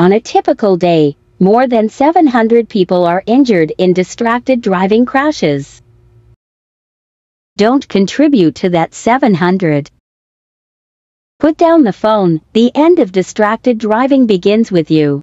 On a typical day, more than 700 people are injured in distracted driving crashes. Don't contribute to that 700. Put down the phone, the end of distracted driving begins with you.